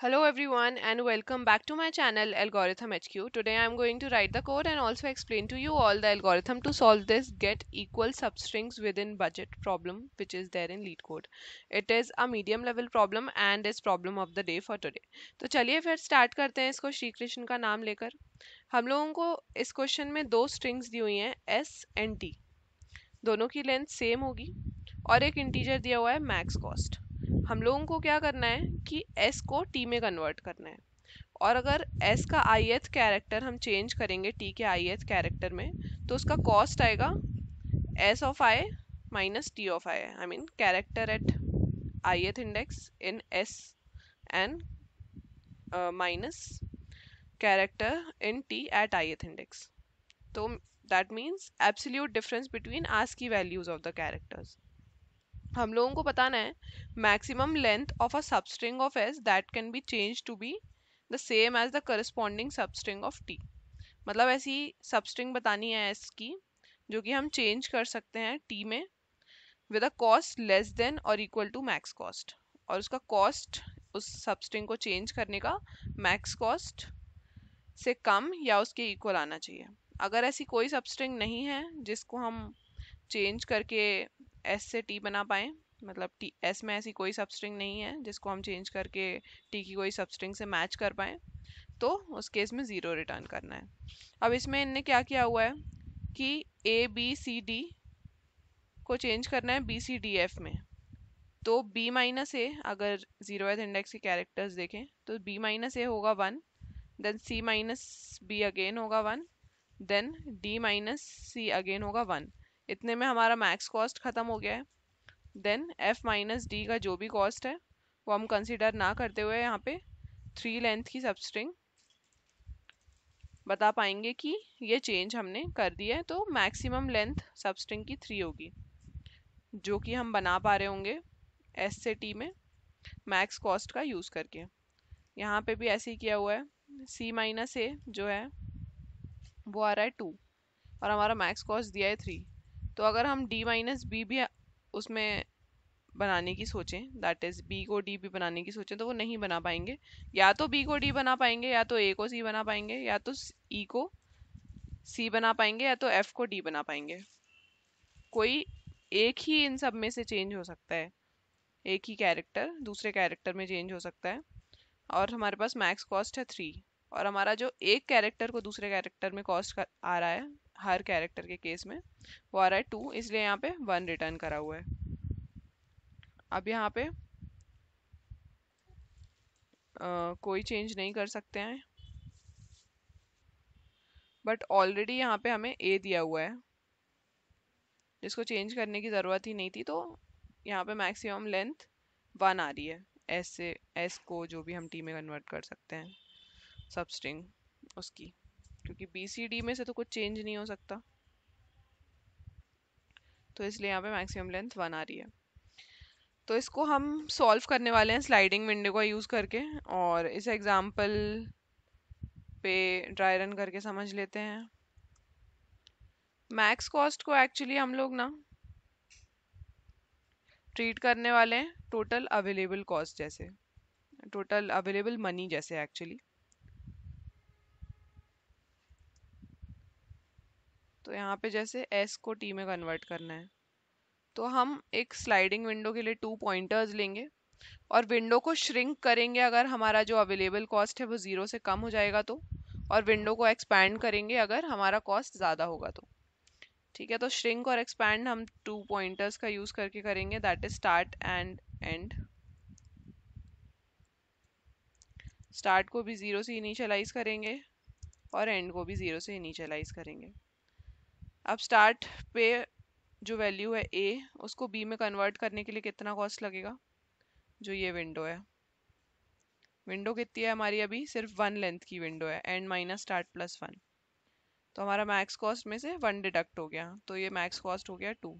Hello everyone and welcome back to my channel Algorithm HQ. Today I am going to write the code and also explain to you all the algorithm to solve this get equal substrings within budget problem which is there in lead code. It is a medium level problem and is problem of the day for today. तो चलिए फिर start करते हैं इसको श्री कृष्ण का नाम लेकर हम लोगों को इस question में दो स्ट्रिंग्स दी हुई हैं एस एंड टी दोनों की लेंथ सेम होगी और एक इंटीजर दिया हुआ है मैक्स कॉस्ट हम लोगों को क्या करना है कि एस को टी में कन्वर्ट करना है और अगर एस का आई एथ कैरेक्टर हम चेंज करेंगे टी के आई एथ कैरेक्टर में तो उसका कॉस्ट आएगा S of I minus T of I I mean character at I th index in S and minus character in T at I th index तो that means absolute difference between ASCII की values of the characters हम लोगों को बताना है maximum length of a substring of S that can be change to be the same as the corresponding substring of T मतलब ऐसी substring बतानी है एस की जो कि हम चेंज कर सकते हैं टी में with a cost less than और इक्वल टू मैक्स कॉस्ट और उसका कॉस्ट उस सबस्ट्रिंग को चेंज करने का मैक्स कॉस्ट से कम या उसके इक्वल आना चाहिए अगर ऐसी कोई सबस्ट्रिंग नहीं है जिसको हम चेंज करके एस से टी बना पाएँ मतलब टी एस में ऐसी कोई सबस्ट्रिंग नहीं है जिसको हम चेंज करके टी की कोई सबस्ट्रिंग से मैच कर पाएँ तो उस केस में ज़ीरो रिटर्न करना है अब इसमें इनने क्या किया हुआ है कि ए बी सी डी को चेंज करना है बी सी डी एफ में तो बी माइनस ए अगर जीरो तो इंडेक्स के कैरेक्टर्स देखें तो बी माइनस ए होगा one then C minus B again होगा one then D minus C again होगा वन इतने में हमारा मैक्स कॉस्ट ख़त्म हो गया है देन एफ माइनस डी का जो भी कॉस्ट है वो हम कंसिडर ना करते हुए यहाँ पे थ्री लेंथ की सबस्ट्रिंग बता पाएंगे कि ये चेंज हमने कर दिया है तो मैक्सिमम लेंथ सबस्ट्रिंग की थ्री होगी जो कि हम बना पा रहे होंगे एस से टी में मैक्स कॉस्ट का यूज़ करके यहाँ पे भी ऐसे ही किया हुआ है सी माइनस ए जो है वो आ रहा है टू और हमारा मैक्स कॉस्ट दिया है थ्री तो अगर हम डी माइनस बी भी उसमें बनाने की सोचें दैट इज़ बी को डी भी बनाने की सोचें तो वो नहीं बना पाएंगे या तो बी को डी बना पाएंगे या तो ए को सी बना पाएंगे या तो ई e को सी बना पाएंगे या तो एफ को डी बना पाएंगे कोई एक ही इन सब में से चेंज हो सकता है एक ही कैरेक्टर दूसरे कैरेक्टर में चेंज हो सकता है और हमारे पास मैक्स कॉस्ट है थ्री और हमारा जो एक कैरेक्टर को दूसरे कैरेक्टर में कॉस्ट आ रहा है हर कैरेक्टर के केस में वो आ रहा है टू इसलिए यहाँ पे वन रिटर्न करा हुआ है अब यहाँ पे आ, कोई चेंज नहीं कर सकते हैं बट ऑलरेडी यहाँ पे हमें ए दिया हुआ है जिसको चेंज करने की ज़रूरत ही नहीं थी तो यहाँ पे मैक्सिमम लेंथ वन आ रही है एस से एस को जो भी हम टी में कन्वर्ट कर सकते हैं सब स्ट्रिंग उसकी क्योंकि बी सी डी में से तो कुछ चेंज नहीं हो सकता तो इसलिए यहाँ पे मैक्सिमम लेंथ वन आ रही है तो इसको हम सॉल्व करने वाले हैं स्लाइडिंग विंडो का यूज़ करके और इस एग्ज़ाम्पल पे ड्राई रन करके समझ लेते हैं मैक्स कॉस्ट को एक्चुअली हम लोग ना ट्रीट करने वाले हैं टोटल अवेलेबल कॉस्ट जैसे टोटल अवेलेबल मनी जैसे एक्चुअली तो यहाँ पे जैसे एस को टी में कन्वर्ट करना है तो हम एक स्लाइडिंग विंडो के लिए टू पॉइंटर्स लेंगे और विंडो को श्रिंक करेंगे अगर हमारा जो अवेलेबल कॉस्ट है वो ज़ीरो से कम हो जाएगा तो और विंडो को एक्सपैंड करेंगे अगर हमारा कॉस्ट ज़्यादा होगा तो ठीक है तो श्रिंक और एक्सपैंड हम टू पॉइंटर्स का यूज़ करके करेंगे that is start end end start को भी ज़ीरो से इनिशियलाइज करेंगे और एंड को भी ज़ीरो से इनिशियलाइज करेंगे अब स्टार्ट पे जो वैल्यू है ए उसको बी में कन्वर्ट करने के लिए कितना कॉस्ट लगेगा जो ये विंडो है विंडो कितनी है हमारी अभी सिर्फ वन लेंथ की विंडो है end minus start plus one तो हमारा मैक्स कॉस्ट में से वन डिडक्ट हो गया तो ये मैक्स कॉस्ट हो गया टू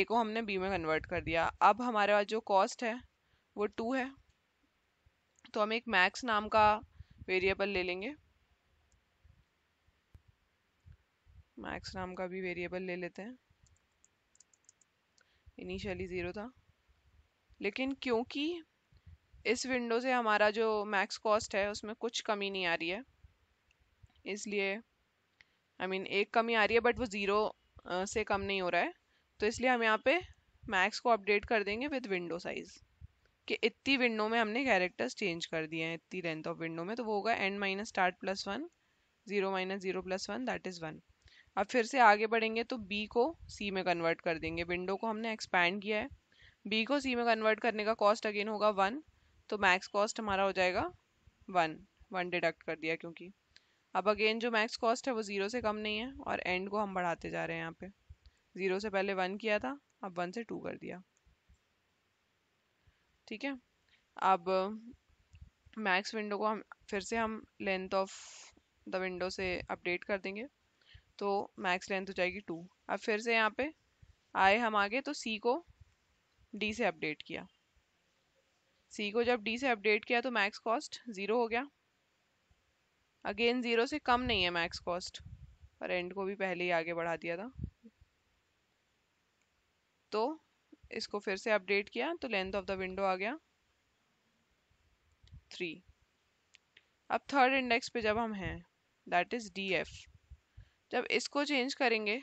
ए को हमने बी में कन्वर्ट कर दिया अब हमारे पास जो कॉस्ट है वो टू है तो हम एक मैक्स नाम का वेरिएबल ले लेंगे मैक्स नाम का भी वेरिएबल ले लेते हैं इनिशियली ज़ीरो था लेकिन क्योंकि इस विंडो से हमारा जो मैक्स कॉस्ट है उसमें कुछ कमी नहीं आ रही है इसलिए आई I मीन mean, एक कमी आ रही है बट वो ज़ीरो से कम नहीं हो रहा है तो इसलिए हम यहाँ पे मैक्स को अपडेट कर देंगे विद विंडो साइज़ कि इतनी विंडो में हमने कैरेक्टर्स चेंज कर दिए हैं इतनी लेंथ ऑफ विंडो में तो वो होगा end minus start plus one zero minus zero plus one that is one अब फिर से आगे बढ़ेंगे तो बी को सी में कन्वर्ट कर देंगे विंडो को हमने एक्सपैंड किया है बी को सी में कन्वर्ट करने का कॉस्ट अगेन होगा वन तो मैक्स कॉस्ट हमारा हो जाएगा वन वन डिडक्ट कर दिया क्योंकि अब अगेन जो मैक्स कॉस्ट है वो ज़ीरो से कम नहीं है और एंड को हम बढ़ाते जा रहे हैं यहाँ पे ज़ीरो से पहले वन किया था अब वन से टू कर दिया ठीक है अब मैक्स विंडो को हम फिर से हम लेंथ ऑफ द विंडो से अपडेट कर देंगे तो मैक्स लेंथ हो जाएगी टू अब फिर से यहाँ पे आए हम आगे तो सी को डी से अपडेट किया सी को जब डी से अपडेट किया तो मैक्स कॉस्ट ज़ीरो हो गया अगेन ज़ीरो से कम नहीं है मैक्स कॉस्ट और एंड को भी पहले ही आगे बढ़ा दिया था तो इसको फिर से अपडेट किया तो लेंथ ऑफ द विंडो आ गया थ्री अब थर्ड इंडेक्स पे जब हम हैं दैट इज़ डी एफ़ जब इसको चेंज करेंगे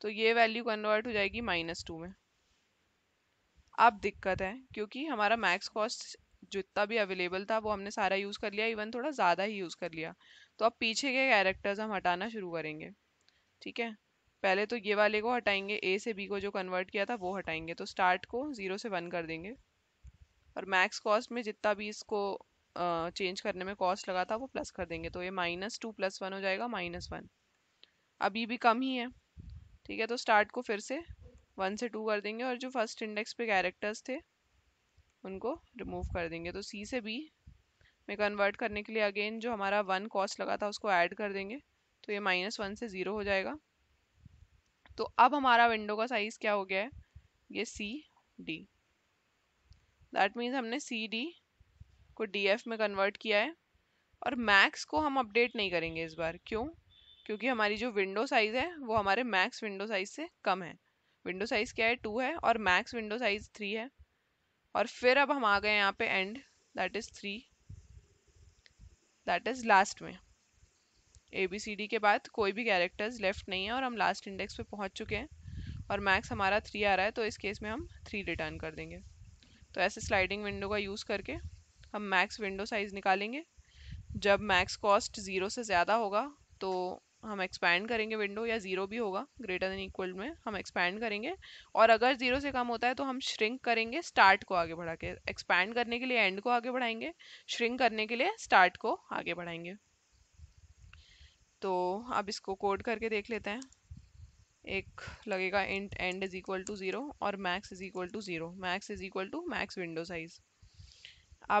तो ये वैल्यू कन्वर्ट हो जाएगी माइनस टू में अब दिक्कत है क्योंकि हमारा मैक्स कॉस्ट जितना भी अवेलेबल था वो हमने सारा यूज़ कर लिया इवन थोड़ा ज़्यादा ही यूज़ कर लिया तो अब पीछे के कैरेक्टर्स हम हटाना शुरू करेंगे ठीक है पहले तो ये वाले को हटाएंगे ए से बी को जो कन्वर्ट किया था वो हटाएंगे तो स्टार्ट को ज़ीरो से वन कर देंगे और मैक्स कॉस्ट में जितना भी इसको चेंज करने में कॉस्ट लगा था वो प्लस कर देंगे तो ये माइनस टू प्लस वन हो जाएगा माइनस वन अभी भी कम ही है ठीक है तो स्टार्ट को फिर से वन से टू कर देंगे और जो फर्स्ट इंडेक्स पे कैरेक्टर्स थे उनको रिमूव कर देंगे तो सी से बी में कन्वर्ट करने के लिए अगेन जो हमारा वन कॉस्ट लगा था उसको ऐड कर देंगे तो ये माइनस वन से ज़ीरो हो जाएगा तो अब हमारा विंडो का साइज़ क्या हो गया है ये सी डी दैट मीन्स हमने सी डी को डी एफ में कन्वर्ट किया है और मैक्स को हम अपडेट नहीं करेंगे इस बार क्यों क्योंकि हमारी जो विंडो साइज़ है वो हमारे मैक्स विंडो साइज़ से कम है विंडो साइज़ क्या है टू है और मैक्स विंडो साइज़ थ्री है और फिर अब हम आ गए यहाँ पे and that is three that is last में ए बी सी डी के बाद कोई भी कैरेक्टर्स लेफ्ट नहीं है और हम लास्ट इंडेक्स पे पहुँच चुके हैं और मैक्स हमारा थ्री आ रहा है तो इस केस में हम थ्री रिटर्न कर देंगे तो ऐसे स्लाइडिंग विंडो का यूज़ करके हम मैक्स विंडो साइज़ निकालेंगे जब मैक्स कॉस्ट ज़ीरो से ज़्यादा होगा तो हम एक्सपैंड करेंगे विंडो या ज़ीरो भी होगा ग्रेटर देन इक्वल में हम एक्सपैंड करेंगे और अगर ज़ीरो से कम होता है तो हम श्रिंक करेंगे स्टार्ट को आगे बढ़ा के एक्सपैंड करने के लिए एंड को आगे बढ़ाएंगे श्रिंक करने के लिए स्टार्ट को आगे बढ़ाएंगे तो अब इसको कोड करके देख लेते हैं एक लगेगा int end is equal to zero और max is equal to zero max is equal to max window size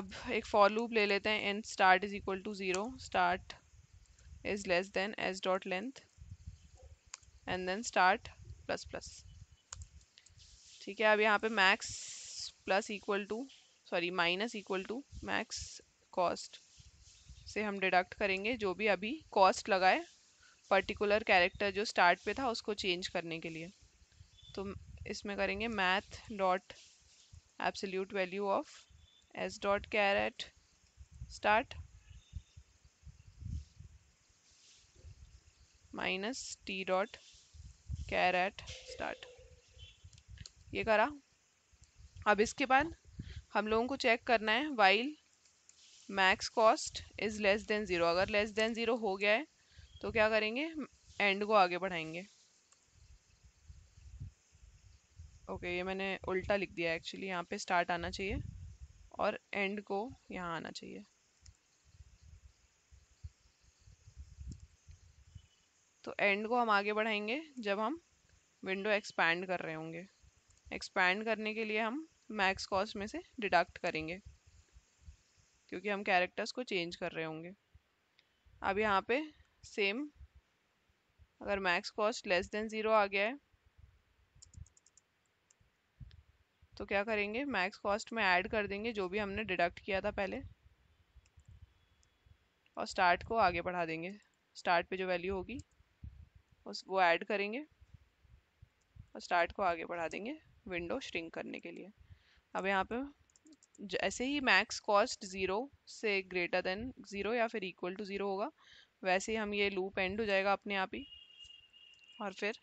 अब एक फॉर लूप ले लेते हैं end start is equal to zero start is less than s dot length and then start plus plus ठीक है अब यहाँ पे max plus equal to sorry minus equal to max cost से हम डिडक्ट करेंगे जो भी अभी कॉस्ट लगाए पर्टिकुलर कैरेक्टर जो स्टार्ट पे था उसको चेंज करने के लिए तो इसमें करेंगे math dot absolute value of S dot char at start minus T dot char at start ये करा अब इसके बाद हम लोगों को चेक करना है while max cost is less than zero अगर लेस देन ज़ीरो हो गया है तो क्या करेंगे एंड को आगे बढ़ाएंगे ओके okay, ये मैंने उल्टा लिख दिया एक्चुअली यहाँ पे स्टार्ट आना चाहिए और एंड को यहाँ आना चाहिए तो एंड को हम आगे बढ़ाएंगे जब हम विंडो एक्सपैंड कर रहे होंगे एक्सपैंड करने के लिए हम मैक्स कॉस्ट में से डिडक्ट करेंगे क्योंकि हम कैरेक्टर्स को चेंज कर रहे होंगे अब यहाँ पे सेम अगर max cost less than zero आ गया है तो क्या करेंगे मैक्स कॉस्ट में ऐड कर देंगे जो भी हमने डिडक्ट किया था पहले और स्टार्ट को आगे बढ़ा देंगे स्टार्ट पे जो वैल्यू होगी उस वो ऐड करेंगे और स्टार्ट को आगे बढ़ा देंगे विंडो श्रिंक करने के लिए अब यहाँ पे जैसे ही मैक्स कॉस्ट ज़ीरो से ग्रेटर देन ज़ीरो या फिर इक्वल टू ज़ीरो होगा वैसे ही हम ये लूप एंड हो जाएगा अपने आप ही और फिर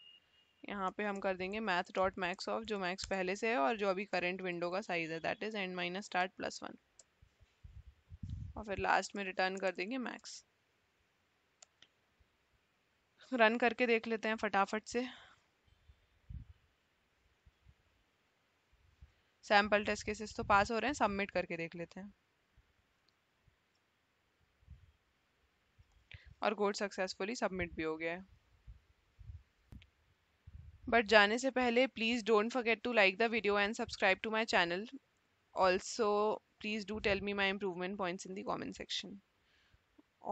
यहाँ पे हम कर देंगे मैथ डॉट मैक्स ऑफ जो मैक्स पहले से है और जो अभी करंट विंडो का साइज़ है that is end minus start plus one और फिर लास्ट में रिटर्न कर देंगे मैक्स रन करके देख लेते हैं फटाफट से सैम्पल टेस्ट केसेस तो पास हो रहे हैं सबमिट करके देख लेते हैं और कोड सक्सेसफुली सबमिट भी हो गया है बट जाने से पहले please don't forget to like the video and subscribe to my channel also please do tell me my improvement points in the comment section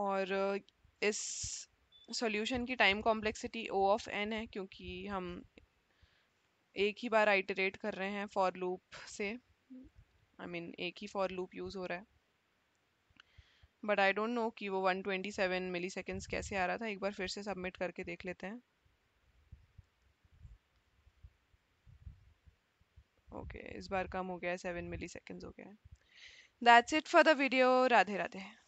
और इस सॉल्यूशन की time complexity O of N है क्योंकि हम एक ही बार आइटरेट कर रहे हैं फॉर लूप से आई I मीन mean, एक ही फॉर लूप यूज़ हो रहा है बट आई डोंट नो कि वो 127 ट्वेंटी मिली सेकेंड्स कैसे आ रहा था एक बार फिर से सबमिट करके देख लेते हैं ओके okay, इस बार कम हो गया है सेवन मिली सेकेंड्स हो गया है that's it for the video Radhe Radhe